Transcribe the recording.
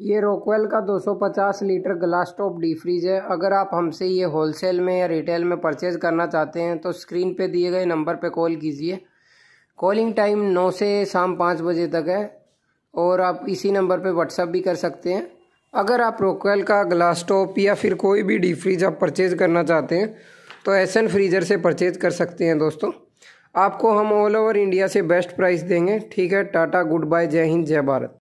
ये रोकवेल का 250 litre glass top deep freeze है अगर आप हमसे ये होलसेल में या रिटेल में परचेज़ करना चाहते हैं तो स्क्रीन पे दिए गए नंबर पे कॉल कीजिए कॉलिंग टाइम 9 से शाम 5 बजे तक है और आप इसी नंबर पे व्हाट्सअप भी कर सकते हैं अगर आप रोकवेल का ग्लास टॉप या फिर कोई भी डी फ्रीज आप परचेज़ करना चाहते हैं तो एसन फ्रीज़र से परचेज़ कर सकते हैं दोस्तों आपको हम ऑल ओवर इंडिया से बेस्ट प्राइस देंगे ठीक है टाटा गुड बाय जय हिंद जय भारत